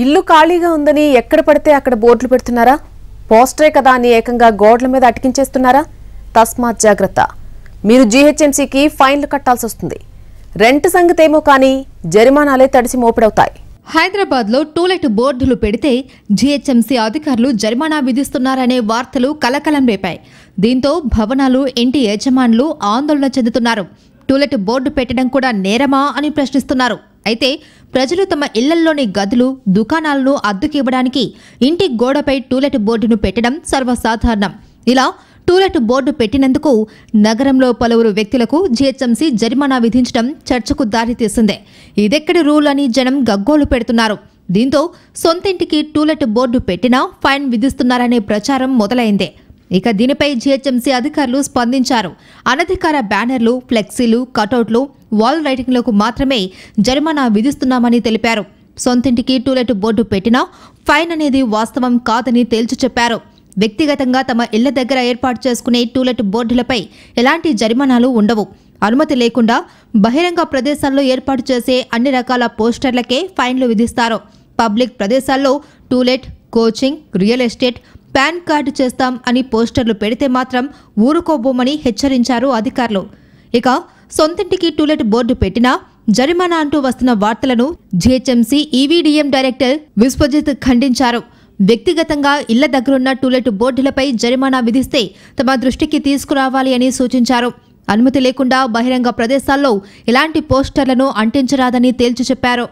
ఇల్లు ఖాళీగా ఉందని ఎక్కడ పడితే అక్కడ బోర్డులు పెడుతున్నారా పోస్టరే కదా అని ఏకంగా గోడల మీద అటికించేస్తున్నారా తస్మాత్ జాగ్రత్త మీరు జీహెచ్ఎంసీకి ఫైన్లు కట్టాల్సి వస్తుంది రెంట్ సంగతేమో కానీ జరిమానాలే తడిసి మోపిడవుతాయి హైదరాబాద్లో టూలెట్ బోర్డులు పెడితే జీహెచ్ఎంసీ అధికారులు జరిమానా విధిస్తున్నారనే వార్తలు కలకలం రేపాయి దీంతో భవనాలు ఇంటి యజమానులు ఆందోళన చెందుతున్నారు టూలెట్ బోర్డు పెట్టడం కూడా నేరమా అని ప్రశ్నిస్తున్నారు అయితే ప్రజలు తమ ఇళ్లల్లోని గదులు దుకాణాలను ఇవ్వడానికి ఇంటి గోడపై టూలెట్ బోర్డును పెట్టడం సర్వసాధారణం ఇలా టూలెట్ బోర్డు పెట్టినందుకు నగరంలో పలువురు వ్యక్తులకు జీహెచ్ఎంసీ జరిమానా విధించడం చర్చకు దారితీసింది ఇదెక్కడి రూల్ అని జనం గగ్గోలు పెడుతున్నారు దీంతో సొంతింటికి టూలెట్ బోర్డు పెట్టినా ఫైన్ విధిస్తున్నారనే ప్రచారం మొదలైంది ఇక దీనిపై జీహెచ్ఎంసీ అధికారులు స్పందించారు అనధికార బ్యానర్లు ఫ్లెక్సీలు కటౌట్లు వాల్ రైటింగ్లకు మాత్రమే జరిమానా విధిస్తున్నామని తెలిపారు సొంతింటికి టూలెట్ బోర్డు పెట్టినా ఫైన్ అనేది వాస్తవం కాదని తేల్చి చెప్పారు వ్యక్తిగతంగా తమ ఇళ్ల దగ్గర ఏర్పాటు చేసుకునే టూలెట్ బోర్డులపై ఎలాంటి జరిమానాలు ఉండవు అనుమతి లేకుండా బహిరంగ ప్రదేశాల్లో ఏర్పాటు చేసే అన్ని రకాల పోస్టర్లకే ఫైన్లు విధిస్తారు పబ్లిక్ ప్రదేశాల్లో to let coaching real estate PAN card చేస్తాం అని పోస్టర్లు పెడితే మాత్రం ఊరుకోబోమని హెచ్చరించారు అధికారులు ఇక సొంతింటికి టూలెట్ బోర్డు పెట్టినా జరిమానా అంటూ వస్తున్న వార్తలను జిహెచ్ఎంసీ ఈవీడీఎం డైరెక్టర్ విశ్వజిత్ ఖండించారు వ్యక్తిగతంగా ఇళ్ల దగ్గరున్న టూలెట్ బోర్డులపై జరిమానా విధిస్తే తమ దృష్టికి తీసుకురావాలి అని సూచించారు అనుమతి లేకుండా బహిరంగ ప్రదేశాల్లో ఇలాంటి పోస్టర్లను అంటించరాదని తేల్చి చెప్పారు